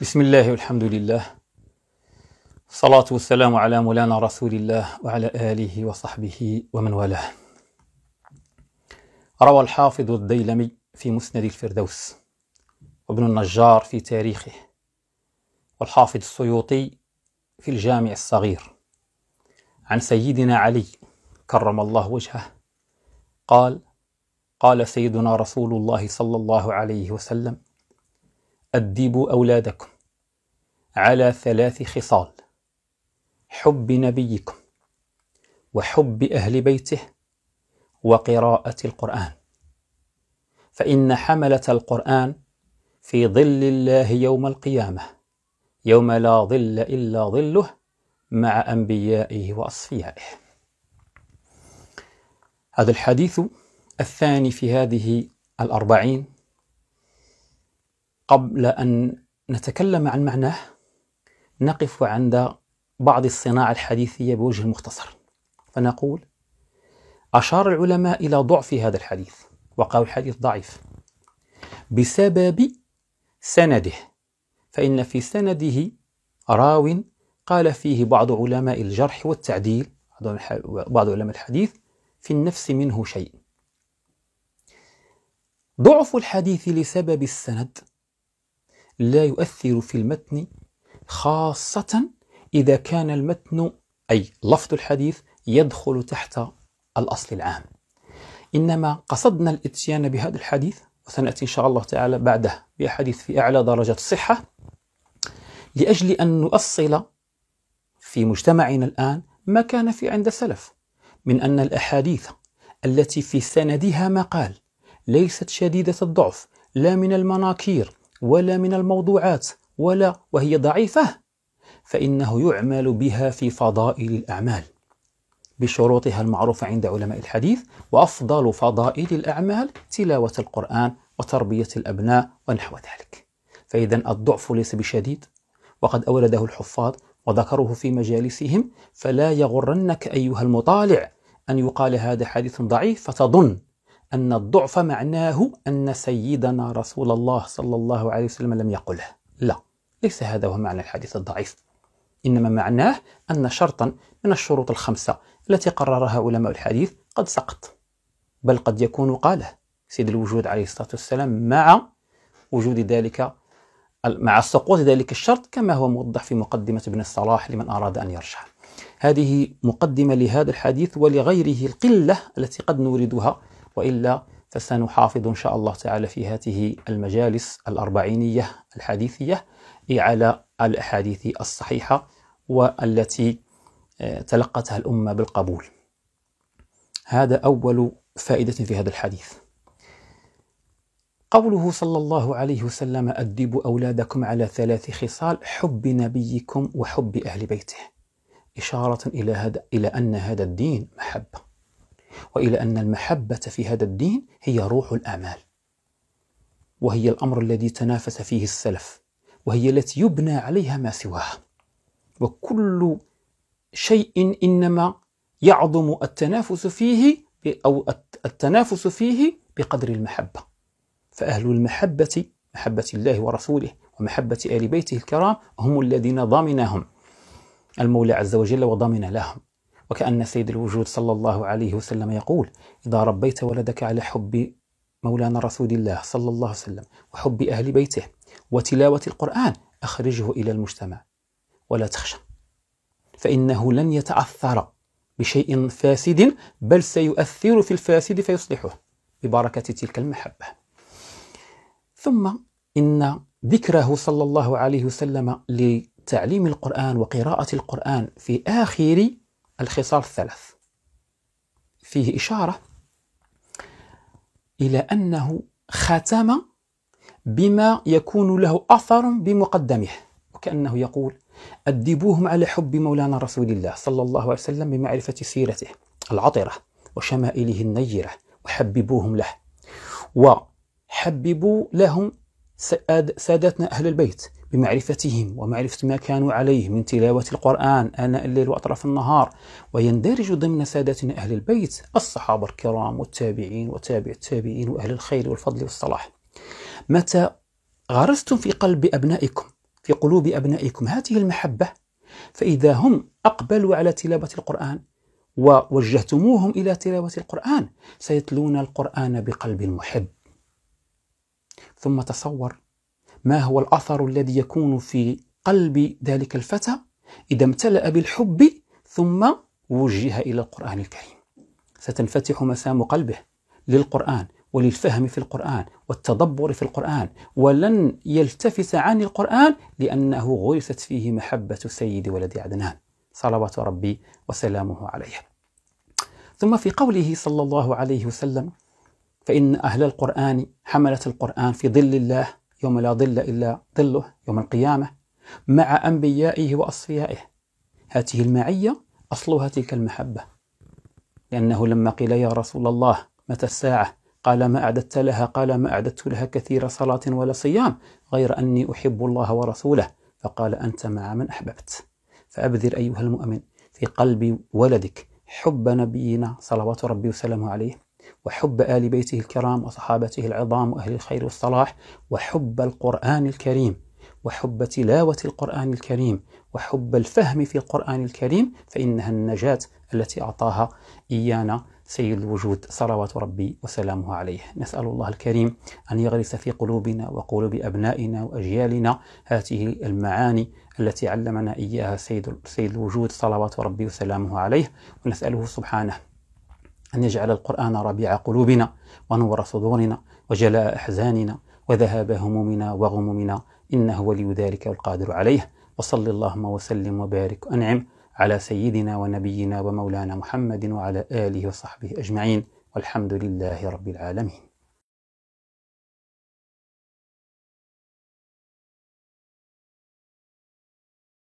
بسم الله والحمد لله الصلاة والسلام على مولانا رسول الله وعلى آله وصحبه ومن والاه روى الحافظ الديلمي في مسند الفردوس وابن النجار في تاريخه والحافظ السيوطي في الجامع الصغير عن سيدنا علي كرم الله وجهه قال قال سيدنا رسول الله صلى الله عليه وسلم أدبوا أولادكم على ثلاث خصال حب نبيكم وحب أهل بيته وقراءة القرآن فإن حملة القرآن في ظل الله يوم القيامة يوم لا ظل إلا ظله مع أنبيائه وأصفيائه هذا الحديث الثاني في هذه الأربعين قبل أن نتكلم عن معناه نقف عند بعض الصناعة الحديثية بوجه مختصر فنقول أشار العلماء إلى ضعف هذا الحديث وقالوا الحديث ضعيف بسبب سنده فإن في سنده راو قال فيه بعض علماء الجرح والتعديل بعض علماء الحديث في النفس منه شيء ضعف الحديث لسبب السند لا يؤثر في المتن خاصة إذا كان المتن أي لفظ الحديث يدخل تحت الأصل العام إنما قصدنا الإتيان بهذا الحديث وسنأتي إن شاء الله تعالى بعده بأحاديث في أعلى درجة الصحة لأجل أن نؤصل في مجتمعنا الآن ما كان في عند السلف من أن الأحاديث التي في سندها مقال ليست شديدة الضعف لا من المناكير ولا من الموضوعات ولا وهي ضعيفة فإنه يعمل بها في فضائل الأعمال بشروطها المعروفة عند علماء الحديث وأفضل فضائل الأعمال تلاوة القرآن وتربية الأبناء ونحو ذلك فإذا الضعف ليس بشديد وقد أولده الحفاظ وذكروه في مجالسهم فلا يغرنك أيها المطالع أن يقال هذا حديث ضعيف فتظن أن الضعف معناه أن سيدنا رسول الله صلى الله عليه وسلم لم يقله لا ليس هذا هو معنى الحديث الضعيف إنما معناه أن شرطا من الشروط الخمسة التي قررها علماء الحديث قد سقط بل قد يكون قاله سيد الوجود عليه الصلاة والسلام مع وجود ذلك مع سقوط ذلك الشرط كما هو موضح في مقدمة ابن الصلاح لمن أراد أن يرشح هذه مقدمة لهذا الحديث ولغيره القلة التي قد نوردها وإلا فسنحافظ إن شاء الله تعالى في هذه المجالس الأربعينية الحديثية على الأحاديث الصحيحة والتي آه، تلقتها الأمة بالقبول هذا أول فائدة في هذا الحديث قوله صلى الله عليه وسلم أدبوا أولادكم على ثلاث خصال حب نبيكم وحب أهل بيته إشارة إلى, هذا إلى أن هذا الدين محبة والى ان المحبه في هذا الدين هي روح الاعمال وهي الامر الذي تنافس فيه السلف وهي التي يبنى عليها ما سواها وكل شيء انما يعظم التنافس فيه او التنافس فيه بقدر المحبه فاهل المحبه محبه الله ورسوله ومحبه ال بيته الكرام هم الذين ضمنهم المولى عز وجل وضمن لهم وكأن سيد الوجود صلى الله عليه وسلم يقول إذا ربيت ولدك على حب مولانا رسول الله صلى الله عليه وسلم وحب أهل بيته وتلاوة القرآن أخرجه إلى المجتمع ولا تخشى فإنه لن يتأثر بشيء فاسد بل سيؤثر في الفاسد فيصلحه ببركة تلك المحبة ثم إن ذكره صلى الله عليه وسلم لتعليم القرآن وقراءة القرآن في آخر الخصال الثلاث فيه إشارة إلى أنه ختم بما يكون له أثر بمقدمه وكأنه يقول أدبوهم على حب مولانا رسول الله صلى الله عليه وسلم بمعرفة سيرته العطرة وشمائله النيرة وحببوهم له وحببوا لهم سادتنا أهل البيت بمعرفتهم ومعرفة ما كانوا عليه من تلاوة القرآن آناء الليل وأطراف النهار ويندرج ضمن سادتنا أهل البيت الصحابة الكرام والتابعين وتابع التابعين وأهل الخير والفضل والصلاح متى غرستم في قلب أبنائكم في قلوب أبنائكم هذه المحبة فإذا هم أقبلوا على تلاوة القرآن ووجهتموهم إلى تلاوة القرآن سيتلون القرآن بقلب محب ثم تصور ما هو الأثر الذي يكون في قلب ذلك الفتى إذا امتلأ بالحب ثم وجه إلى القرآن الكريم ستنفتح مسام قلبه للقرآن وللفهم في القرآن والتدبر في القرآن ولن يلتفت عن القرآن لأنه غرست فيه محبة سيد ولد عدنان صلوات ربي وسلامه عليه ثم في قوله صلى الله عليه وسلم فإن أهل القرآن حملة القرآن في ظل الله يوم لا ظل إلا ظله يوم القيامة مع أنبيائه وأصفيائه هذه المعية أصلها تلك المحبة لأنه لما قيل يا رسول الله متى الساعة قال ما أعددت لها قال ما أعددت لها كثير صلاة ولا صيام غير أني أحب الله ورسوله فقال أنت مع من أحببت فأبذر أيها المؤمن في قلب ولدك حب نبينا صلوات ربي وسلامه عليه وحب آل بيته الكرام وصحابته العظام وأهل الخير والصلاح وحب القرآن الكريم وحب تلاوة القرآن الكريم وحب الفهم في القرآن الكريم فإنها النجاة التي أعطاها إيانا سيد الوجود صلوات ربي وسلامه عليه نسأل الله الكريم أن يغرس في قلوبنا وقلوب أبنائنا وأجيالنا هذه المعاني التي علمنا إياها سيد, سيد الوجود صلوات ربي وسلامه عليه ونسأله سبحانه أن يجعل القرآن ربيع قلوبنا ونور صدورنا وجلاء أحزاننا وذهاب همومنا وغمومنا إنه ولي ذلك والقادر عليه وصل اللهم وسلم وبارك وأنعم على سيدنا ونبينا ومولانا محمد وعلى آله وصحبه أجمعين والحمد لله رب العالمين